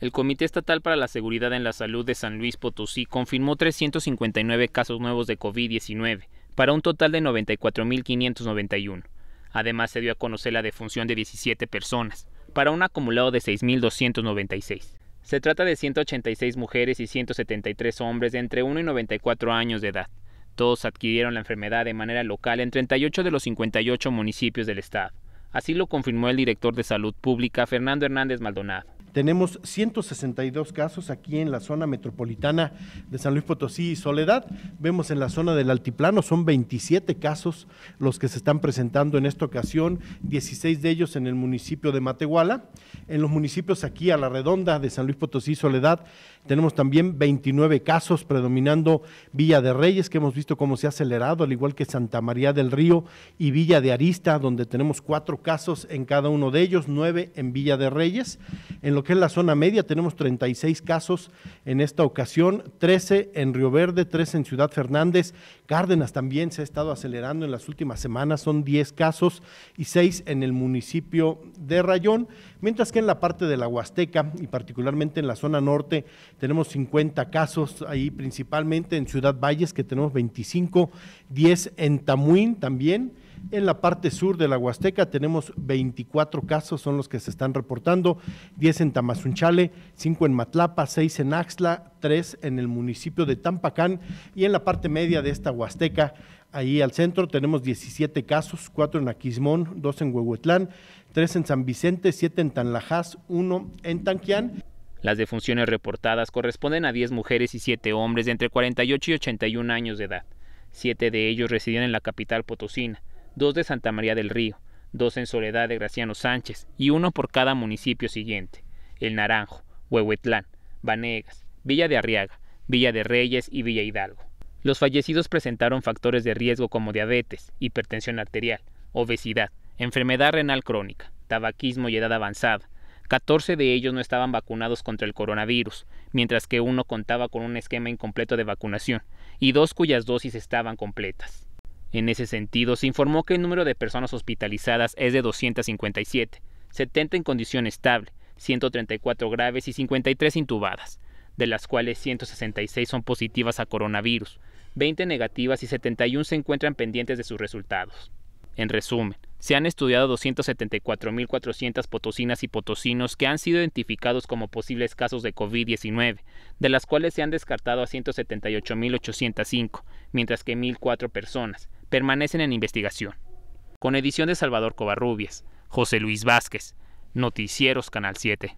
El Comité Estatal para la Seguridad en la Salud de San Luis Potosí confirmó 359 casos nuevos de COVID-19, para un total de 94.591. Además, se dio a conocer la defunción de 17 personas, para un acumulado de 6.296. Se trata de 186 mujeres y 173 hombres de entre 1 y 94 años de edad. Todos adquirieron la enfermedad de manera local en 38 de los 58 municipios del estado. Así lo confirmó el director de Salud Pública, Fernando Hernández Maldonado. Tenemos 162 casos aquí en la zona metropolitana de San Luis Potosí y Soledad. Vemos en la zona del Altiplano, son 27 casos los que se están presentando en esta ocasión, 16 de ellos en el municipio de Matehuala. En los municipios aquí a la redonda de San Luis Potosí y Soledad tenemos también 29 casos, predominando Villa de Reyes, que hemos visto cómo se ha acelerado, al igual que Santa María del Río y Villa de Arista, donde tenemos cuatro casos en cada uno de ellos, nueve en Villa de Reyes. En lo que es la zona media tenemos 36 casos en esta ocasión, 13 en Río Verde, 13 en Ciudad Fernández, Cárdenas también se ha estado acelerando en las últimas semanas, son 10 casos y 6 en el municipio de Rayón, mientras que en la parte de la Huasteca y particularmente en la zona norte tenemos 50 casos ahí principalmente en Ciudad Valles que tenemos 25, 10 en Tamuín también en la parte sur de la Huasteca tenemos 24 casos, son los que se están reportando, 10 en Tamazunchale, 5 en Matlapa, 6 en Axla, 3 en el municipio de Tampacán y en la parte media de esta Huasteca, ahí al centro, tenemos 17 casos, 4 en Aquismón, 2 en Huehuetlán, 3 en San Vicente, 7 en Tanlajás, 1 en Tanquián. Las defunciones reportadas corresponden a 10 mujeres y 7 hombres de entre 48 y 81 años de edad. Siete de ellos residían en la capital potosina dos de Santa María del Río, dos en Soledad de Graciano Sánchez y uno por cada municipio siguiente, El Naranjo, Huehuetlán, Vanegas, Villa de Arriaga, Villa de Reyes y Villa Hidalgo. Los fallecidos presentaron factores de riesgo como diabetes, hipertensión arterial, obesidad, enfermedad renal crónica, tabaquismo y edad avanzada. 14 de ellos no estaban vacunados contra el coronavirus, mientras que uno contaba con un esquema incompleto de vacunación, y dos cuyas dosis estaban completas. En ese sentido, se informó que el número de personas hospitalizadas es de 257, 70 en condición estable, 134 graves y 53 intubadas, de las cuales 166 son positivas a coronavirus, 20 negativas y 71 se encuentran pendientes de sus resultados. En resumen, se han estudiado 274.400 potosinas y potosinos que han sido identificados como posibles casos de COVID-19, de las cuales se han descartado a 178.805, mientras que 1.004 personas, permanecen en investigación. Con edición de Salvador Covarrubias, José Luis Vázquez, Noticieros Canal 7.